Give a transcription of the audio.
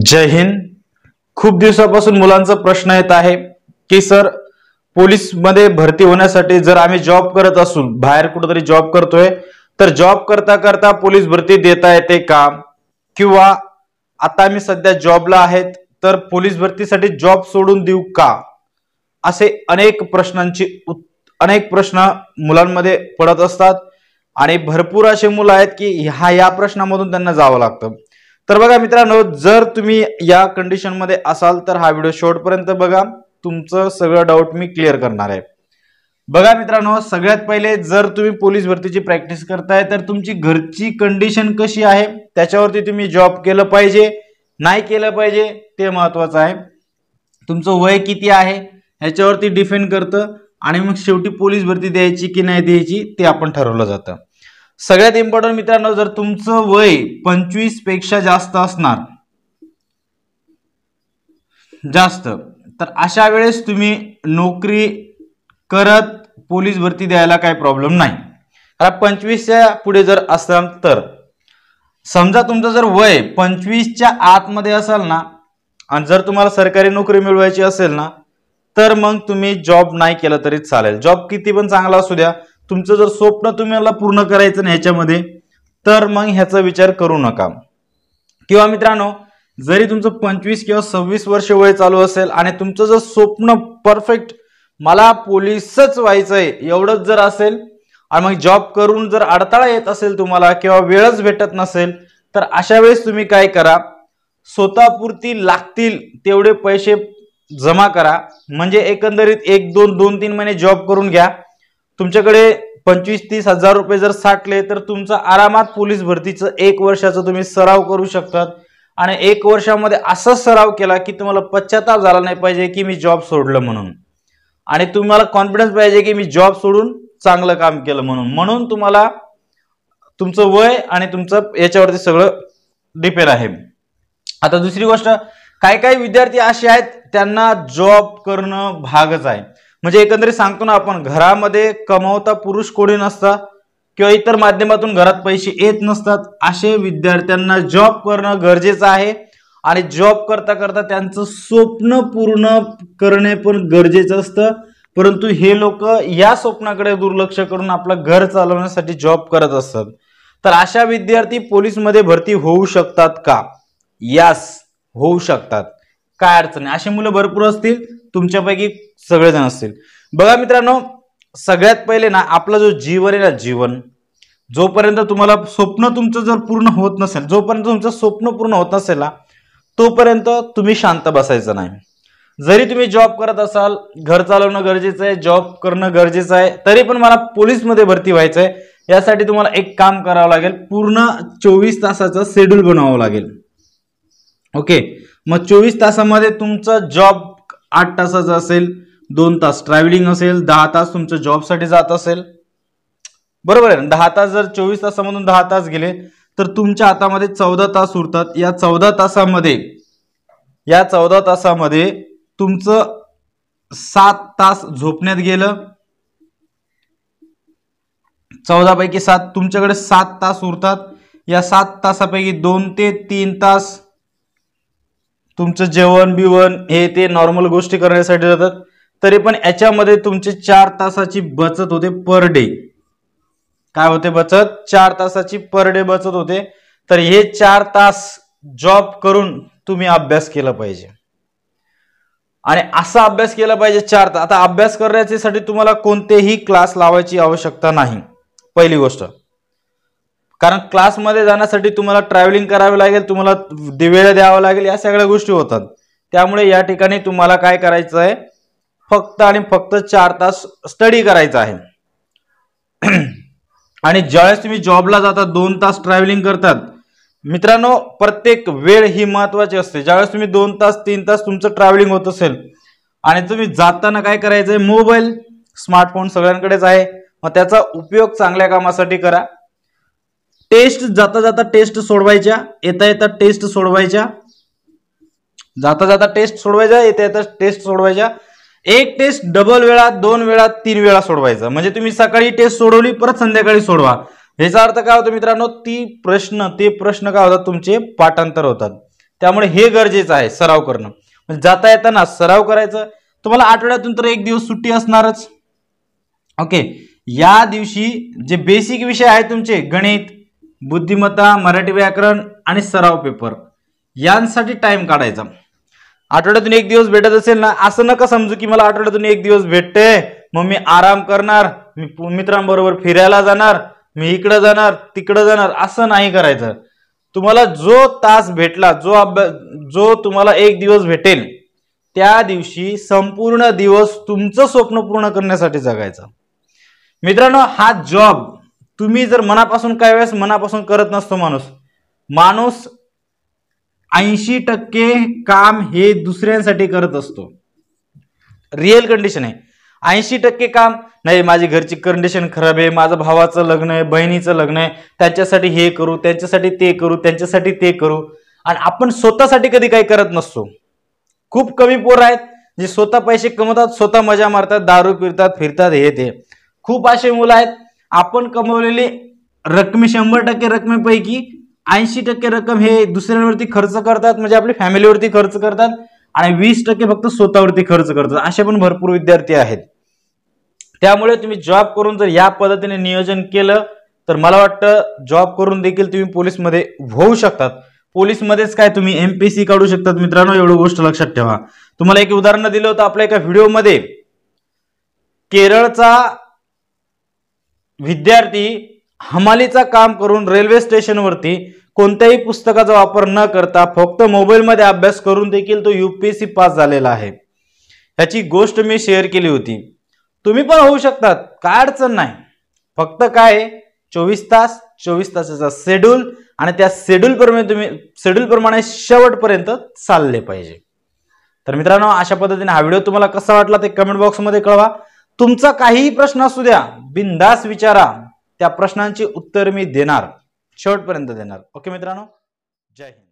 जय हिंद खूप दिवसापासून मुलांचा प्रश्न येत आहे की सर पोलीस मध्ये भरती होण्यासाठी जर आम्ही जॉब करत असून बाहेर कुठेतरी जॉब करतोय तर जॉब करता करता पोलीस भरती देता येते का किंवा आता आम्ही सध्या जॉबला आहेत तर पोलीस भरतीसाठी जॉब सोडून देऊ का असे अनेक प्रश्नांची अनेक प्रश्न मुलांमध्ये पडत असतात आणि भरपूर असे मुलं आहेत की हा या प्रश्नामधून त्यांना जावं लागतं तर बघा मित्रांनो जर तुम्ही या कंडिशनमध्ये असाल तर हा व्हिडिओ शेवटपर्यंत बघा तुमचं सगळं डाऊट मी क्लिअर करणार आहे बघा मित्रांनो सगळ्यात पहिले जर तुम्ही पोलीस भरतीची प्रॅक्टिस करताय तर तुमची घरची कंडिशन कशी आहे त्याच्यावरती तुम्ही जॉब केलं पाहिजे नाही केलं पाहिजे ते महत्वाचं आहे तुमचं वय किती आहे ह्याच्यावरती डिफेंड करतं आणि मग शेवटी पोलीस भरती द्यायची की नाही द्यायची ते आपण ठरवलं जातं सगळ्यात इम्पॉर्टंट मित्रांनो जर तुमचं वय पंचवीस पेक्षा जास्त असणार जास्त तर अशा वेळेस तुम्ही नोकरी करत पोलीस भरती द्यायला काही प्रॉब्लेम नाही कारण पंचवीसच्या पुढे जर असाल तर समजा तुमचं जर वय पंचवीसच्या आतमध्ये असाल ना आणि जर तुम्हाला सरकारी नोकरी मिळवायची असेल ना तर मग तुम्ही जॉब नाही केलं तरी चालेल जॉब किती पण चांगला असू द्या तुमचं जर स्वप्न तुम्हाला पूर्ण करायचं ना ह्याच्यामध्ये तर मग ह्याचा विचार करू नका किंवा मित्रांनो जरी तुमचं पंचवीस किंवा सव्वीस वर्ष वय चालू असेल आणि तुमचं जर स्वप्न परफेक्ट मला पोलीसच व्हायचं आहे एवढंच जर असेल आणि मग जॉब करून जर अडथळा येत असेल तुम्हाला किंवा वेळच भेटत नसेल तर अशा वेळेस तुम्ही काय करा स्वतःपुरती लागतील तेवढे पैसे जमा करा म्हणजे एकंदरीत एक दोन दोन तीन महिने जॉब करून घ्या तुमच्याकडे पंचवीस तीस हजार रुपये जर साठले तर तुमचं आरामात पोलीस भरतीचं एक वर्षाचं तुम्ही सराव करू शकतात आणि एक वर्षामध्ये असा सराव केला की तुम्हाला पश्चाताप झाला नाही पाहिजे की मी जॉब सोडलं म्हणून आणि तुम्हाला कॉन्फिडन्स पाहिजे की मी जॉब सोडून चांगलं काम केलं म्हणून म्हणून तुम्हाला तुमचं वय आणि तुमचं याच्यावरती सगळं डिपेंड आहे आता दुसरी गोष्ट काही काही विद्यार्थी असे आहेत त्यांना जॉब करणं भागच आहे म्हणजे एकंदरीत सांगतो ना आपण घरामध्ये कमावता पुरुष कोणी नसता किंवा इतर माध्यमातून घरात पैसे येत नसतात असे विद्यार्थ्यांना जॉब करणं गरजेचं आहे आणि जॉब करता करता त्यांचं स्वप्न पूर्ण करणे पण गरजेचं असतं परंतु हे लोक या स्वप्नाकडे दुर्लक्ष करून आपलं घर चालवण्यासाठी जॉब करत असतात तर अशा विद्यार्थी पोलीसमध्ये भरती होऊ शकतात का यास होऊ शकतात काय अडचण आहे अशी मुलं भरपूर असतील तुमच्यापैकी सगळेजण असतील बघा मित्रांनो सगळ्यात पहिले ना आपला जो जीवन आहे ना जीवन जोपर्यंत तुम्हाला स्वप्न तुमचं जर पूर्ण होत नसेल जोपर्यंत तुमचं स्वप्न पूर्ण होत नसेल ना तोपर्यंत तुम्ही शांत बसायचं नाही जरी तुम्ही जॉब करत असाल घर चालवणं गरजेचं आहे जॉब करणं गरजेचं आहे तरी पण मला पोलीसमध्ये भरती व्हायचं आहे यासाठी तुम्हाला एक काम करावं लागेल पूर्ण चोवीस तासाचं शेड्यूल बनवावं लागेल ओके मग चोवीस तासामध्ये तुमचा जॉब आठ तासाचा असेल दोन तास ट्रॅव्हलिंग असेल दहा तास तुमच्या जॉबसाठी जात असेल बरोबर आहे दहा तास जर चोवीस तासामधून दहा तास गेले तर तुमच्या हातामध्ये चौदा तास उरतात या चौदा तासामध्ये या चौदा तासामध्ये तुमचं सात तास झोपण्यात गेलं चौदापैकी सात तुमच्याकडे सात तास उरतात या सात तासापैकी दोन ते तीन तास तुमचं जेवण बिवण हे ते नॉर्मल गोष्टी करण्यासाठी जातात तरी पण याच्यामध्ये तुमचे चार तासाची बचत होते पर डे काय होते बचत चार तासाची पर डे बचत होते तर हे चार तास जॉब करून तुम्ही अभ्यास केला पाहिजे आणि असा अभ्यास केला पाहिजे चार तास आता अभ्यास करण्याच्यासाठी तुम्हाला कोणतेही क्लास लावायची आवश्यकता नाही पहिली गोष्ट कारण क्लासमध्ये जाण्यासाठी तुम्हाला ट्रॅव्हलिंग करावे लागेल तुम्हाला वेळ द्यावा लागेल या सगळ्या गोष्टी होतात त्यामुळे या ठिकाणी तुम्हाला काय करायचं आहे फक्त आणि फक्त चार तास स्टडी करायचा आहे आणि ज्यावेळेस तुम्ही जॉबला जाता दोन तास ट्रॅव्हलिंग करतात मित्रांनो प्रत्येक वेळ ही महत्वाची असते ज्यावेळेस तुम्ही दोन तास तीन तास तुमचं ट्रॅव्हलिंग होत असेल आणि तुम्ही जाताना काय करायचं आहे मोबाईल स्मार्टफोन सगळ्यांकडेच आहे मग त्याचा उपयोग चांगल्या कामासाठी करा टेस्ट जाता जाता टेस्ट सोडवायच्या येता येता टेस्ट सोडवायच्या जाता जाता टेस्ट सोडवायच्या येता येता टेस्ट सोडवायच्या एक टेस्ट डबल वेळा दोन वेळा तीन वेळा सोडवायचा म्हणजे तुम्ही सकाळी टेस्ट सोडवली परत संध्याकाळी सोडवा याचा अर्थ काय होतो मित्रांनो ती प्रश्न ते प्रश्न काय होतात तुमचे पाठांतर होतात त्यामुळे हे गरजेचं आहे सराव करणं म्हणजे जाता येताना सराव करायचं तुम्हाला आठवड्यातून तर एक दिवस सुट्टी असणारच ओके या दिवशी जे बेसिक विषय आहे तुमचे गणित बुद्धिमत्ता मराठी व्याकरण आणि सराव पेपर यांसाठी टाइम काढायचा आठवड्यातून एक दिवस भेटत असेल ना असं नका समजू की मला आठवड्यातून एक दिवस भेटते मग मी आराम करणार मी मित्रांबरोबर फिरायला जाणार मी इकडं जाणार तिकडं जाणार असं नाही करायचं तुम्हाला जो तास भेटला जो अभ्यास जो तुम्हाला एक दिवस भेटेल त्या दिवशी संपूर्ण दिवस तुमचं स्वप्न पूर्ण करण्यासाठी जगायचं मित्रांनो हा जॉब तुम्ही जर मनापासून काय वेळेस मनापासून करत नसतो माणूस माणूस ऐंशी टक्के काम हे दुसऱ्यांसाठी करत असतो रिअल कंडिशन आहे ऐंशी टक्के काम नाही माझी घरची कंडिशन खराब आहे माझं भावाचं लग्न आहे बहिणीचं लग्न आहे त्यांच्यासाठी हे करू त्यांच्यासाठी ते करू त्यांच्यासाठी ते करू आणि आपण स्वतःसाठी कधी काही करत नसतो खूप कमी पोरं आहेत जे स्वतः पैसे कमवतात स्वतः मजा मारतात दारू पिरतात फिरतात हे ते खूप असे मुलं आहेत आपण कमवलेली रकमे शंभर टक्के रकमेपैकी ऐंशी टक्के रक्कम हे दुसऱ्यांवरती खर्च करतात म्हणजे आपली फॅमिलीवरती खर्च करतात आणि वीस टक्के फक्त स्वतःवरती खर्च करतात असे पण भरपूर विद्यार्थी आहेत त्यामुळे तुम्ही जॉब करून जर या पद्धतीने नियोजन केलं तर मला वाटतं जॉब करून देखील तुम्ही पोलीसमध्ये होऊ शकतात पोलीसमध्येच काय तुम्ही सी काढू शकतात मित्रांनो एवढं गोष्ट लक्षात ठेवा तुम्हाला एक उदाहरण दिलं होतं आपल्या एका व्हिडिओमध्ये केरळचा विद्यार्थी हमालीचा काम करून रेल्वे स्टेशनवरती कोणत्याही पुस्तकाचा वापर न करता फक्त मोबाईलमध्ये अभ्यास करून देखील तो युपीएससी पास झालेला आहे याची गोष्ट मी शेअर केली होती तुम्ही पण होऊ शकतात काय अडचण नाही फक्त काय चोवीस तास चोवीस तासाचा शेड्यूल आणि त्या शेड्यूल प्रमाणे तुम्ही शेड्यूल प्रमाणे शेवटपर्यंत चालले पाहिजे तर मित्रांनो अशा पद्धतीने हा व्हिडिओ तुम्हाला कसा वाटला ते कमेंट बॉक्समध्ये कळवा तुमचा काहीही प्रश्न असू द्या बिनधास विचारा त्या प्रश्नांची उत्तर मी देणार शेवटपर्यंत देणार ओके मित्रांनो जय हिंद